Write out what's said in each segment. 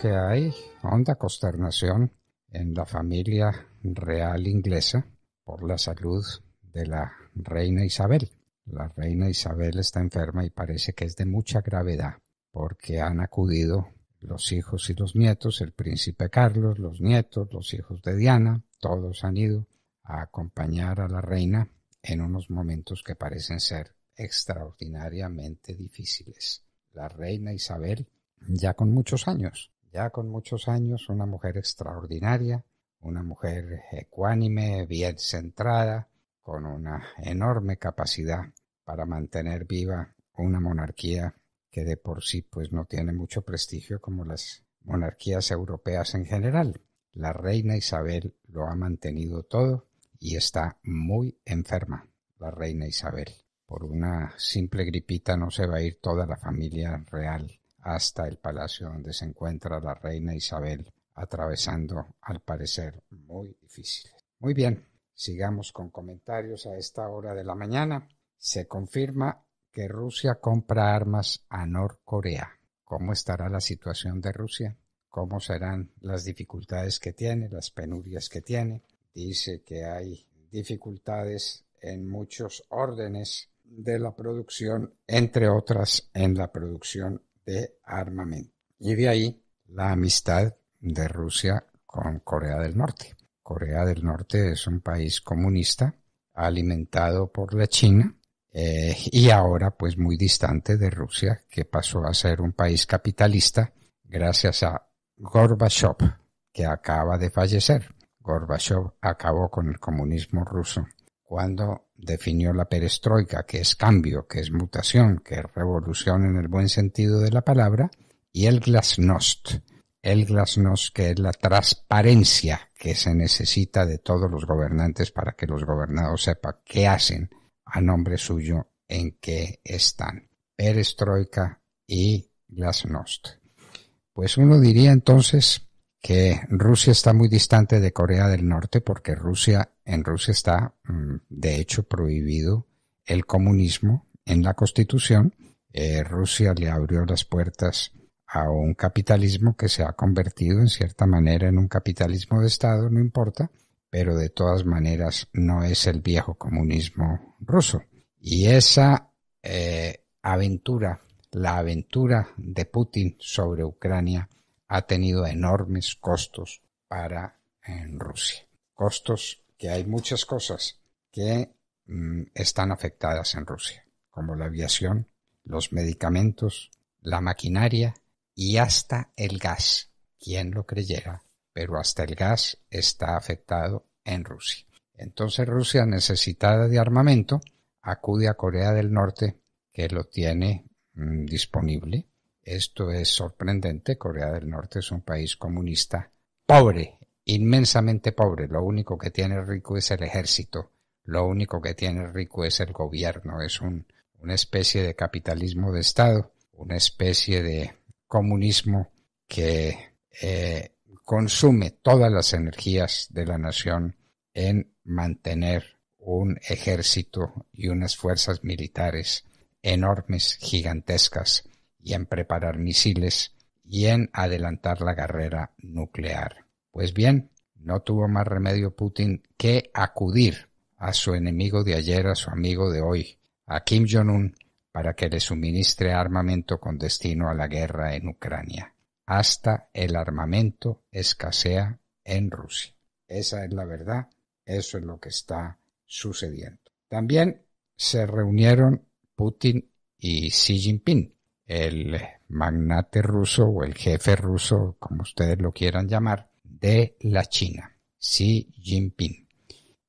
que hay honda consternación en la familia real inglesa por la salud de la reina Isabel. La reina Isabel está enferma y parece que es de mucha gravedad porque han acudido los hijos y los nietos, el príncipe Carlos, los nietos, los hijos de Diana, todos han ido a acompañar a la reina en unos momentos que parecen ser extraordinariamente difíciles. La reina Isabel, ya con muchos años, ya con muchos años, una mujer extraordinaria, una mujer ecuánime, bien centrada, con una enorme capacidad para mantener viva una monarquía que de por sí pues no tiene mucho prestigio como las monarquías europeas en general. La reina Isabel lo ha mantenido todo y está muy enferma la reina Isabel. Por una simple gripita no se va a ir toda la familia real hasta el palacio donde se encuentra la reina Isabel, atravesando, al parecer, muy difíciles. Muy bien, sigamos con comentarios a esta hora de la mañana. Se confirma que Rusia compra armas a Norcorea. ¿Cómo estará la situación de Rusia? ¿Cómo serán las dificultades que tiene, las penurias que tiene? Dice que hay dificultades en muchos órdenes de la producción, entre otras en la producción armamento. Y de ahí la amistad de Rusia con Corea del Norte. Corea del Norte es un país comunista alimentado por la China eh, y ahora pues muy distante de Rusia que pasó a ser un país capitalista gracias a Gorbachev que acaba de fallecer. Gorbachev acabó con el comunismo ruso cuando definió la perestroika, que es cambio, que es mutación, que es revolución en el buen sentido de la palabra, y el glasnost, el glasnost que es la transparencia que se necesita de todos los gobernantes para que los gobernados sepan qué hacen a nombre suyo, en qué están. Perestroika y glasnost. Pues uno diría entonces que Rusia está muy distante de Corea del Norte porque Rusia, en Rusia está, mm, de hecho, prohibido el comunismo en la Constitución. Eh, Rusia le abrió las puertas a un capitalismo que se ha convertido en cierta manera en un capitalismo de Estado, no importa, pero de todas maneras no es el viejo comunismo ruso. Y esa eh, aventura, la aventura de Putin sobre Ucrania, ha tenido enormes costos para Rusia. Costos que hay muchas cosas que mm, están afectadas en Rusia, como la aviación, los medicamentos, la maquinaria y hasta el gas. ¿Quién lo creyera? Pero hasta el gas está afectado en Rusia. Entonces Rusia, necesitada de armamento, acude a Corea del Norte, que lo tiene mm, disponible, esto es sorprendente. Corea del Norte es un país comunista pobre, inmensamente pobre. Lo único que tiene rico es el ejército. Lo único que tiene rico es el gobierno. Es un, una especie de capitalismo de Estado, una especie de comunismo que eh, consume todas las energías de la nación en mantener un ejército y unas fuerzas militares enormes, gigantescas, y en preparar misiles y en adelantar la carrera nuclear. Pues bien, no tuvo más remedio Putin que acudir a su enemigo de ayer, a su amigo de hoy, a Kim Jong-un, para que le suministre armamento con destino a la guerra en Ucrania. Hasta el armamento escasea en Rusia. Esa es la verdad, eso es lo que está sucediendo. También se reunieron Putin y Xi Jinping el magnate ruso o el jefe ruso, como ustedes lo quieran llamar, de la China, Xi Jinping,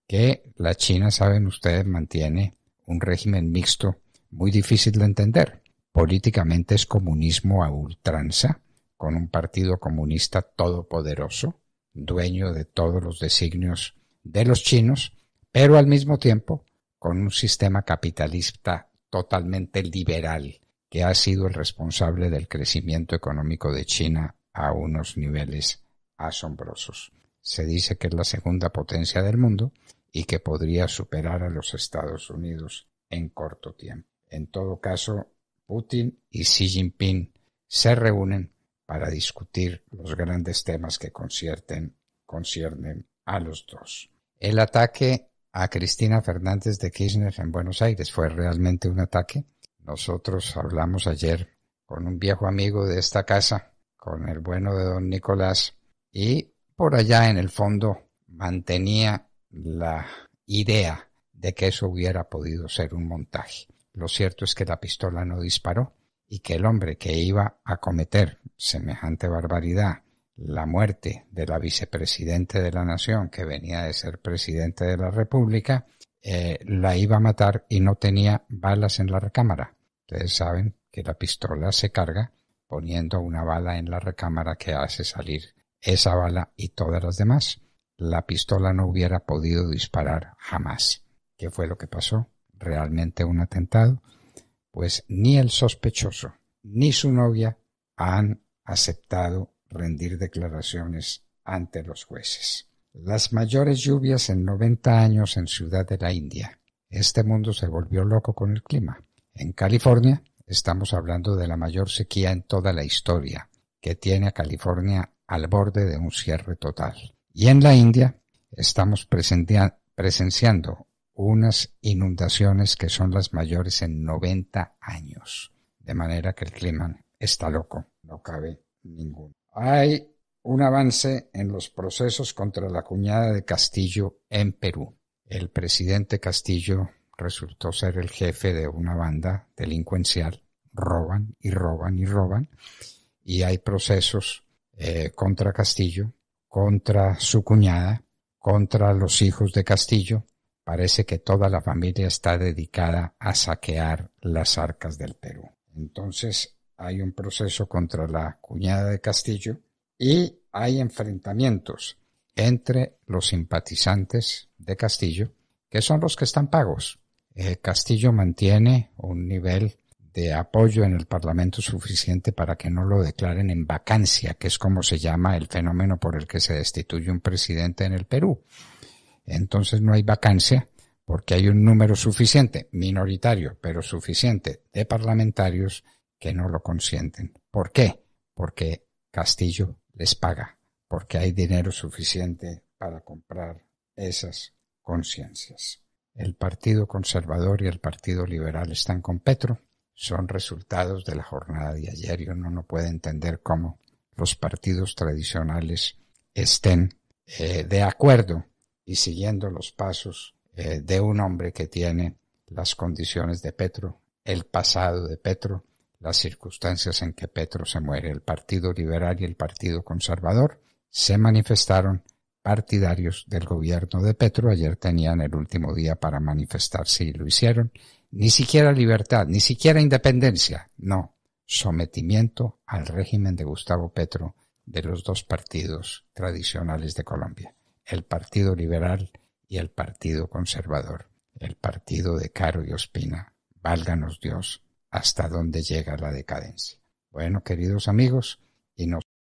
que la China, saben ustedes, mantiene un régimen mixto muy difícil de entender. Políticamente es comunismo a ultranza, con un partido comunista todopoderoso, dueño de todos los designios de los chinos, pero al mismo tiempo con un sistema capitalista totalmente liberal que ha sido el responsable del crecimiento económico de China a unos niveles asombrosos. Se dice que es la segunda potencia del mundo y que podría superar a los Estados Unidos en corto tiempo. En todo caso, Putin y Xi Jinping se reúnen para discutir los grandes temas que conciernen a los dos. El ataque a Cristina Fernández de Kirchner en Buenos Aires fue realmente un ataque nosotros hablamos ayer con un viejo amigo de esta casa, con el bueno de don Nicolás, y por allá en el fondo mantenía la idea de que eso hubiera podido ser un montaje. Lo cierto es que la pistola no disparó y que el hombre que iba a cometer semejante barbaridad, la muerte de la vicepresidente de la nación que venía de ser presidente de la República, eh, la iba a matar y no tenía balas en la recámara. Ustedes saben que la pistola se carga poniendo una bala en la recámara que hace salir esa bala y todas las demás. La pistola no hubiera podido disparar jamás. ¿Qué fue lo que pasó? ¿Realmente un atentado? Pues ni el sospechoso ni su novia han aceptado rendir declaraciones ante los jueces. Las mayores lluvias en 90 años en Ciudad de la India. Este mundo se volvió loco con el clima. En California estamos hablando de la mayor sequía en toda la historia, que tiene a California al borde de un cierre total. Y en la India estamos presenciando unas inundaciones que son las mayores en 90 años. De manera que el clima está loco, no cabe ninguno. Hay un avance en los procesos contra la cuñada de Castillo en Perú. El presidente Castillo resultó ser el jefe de una banda delincuencial, roban y roban y roban, y hay procesos eh, contra Castillo, contra su cuñada, contra los hijos de Castillo. Parece que toda la familia está dedicada a saquear las arcas del Perú. Entonces hay un proceso contra la cuñada de Castillo y hay enfrentamientos entre los simpatizantes de Castillo, que son los que están pagos, eh, Castillo mantiene un nivel de apoyo en el Parlamento suficiente para que no lo declaren en vacancia, que es como se llama el fenómeno por el que se destituye un presidente en el Perú. Entonces no hay vacancia porque hay un número suficiente, minoritario, pero suficiente, de parlamentarios que no lo consienten. ¿Por qué? Porque Castillo les paga, porque hay dinero suficiente para comprar esas conciencias. El Partido Conservador y el Partido Liberal están con Petro. Son resultados de la jornada de ayer y uno no puede entender cómo los partidos tradicionales estén eh, de acuerdo y siguiendo los pasos eh, de un hombre que tiene las condiciones de Petro, el pasado de Petro, las circunstancias en que Petro se muere. El Partido Liberal y el Partido Conservador se manifestaron partidarios del gobierno de Petro ayer tenían el último día para manifestarse y lo hicieron. Ni siquiera libertad, ni siquiera independencia, no, sometimiento al régimen de Gustavo Petro de los dos partidos tradicionales de Colombia, el Partido Liberal y el Partido Conservador, el Partido de Caro y Ospina. Válganos Dios hasta dónde llega la decadencia. Bueno, queridos amigos, y nos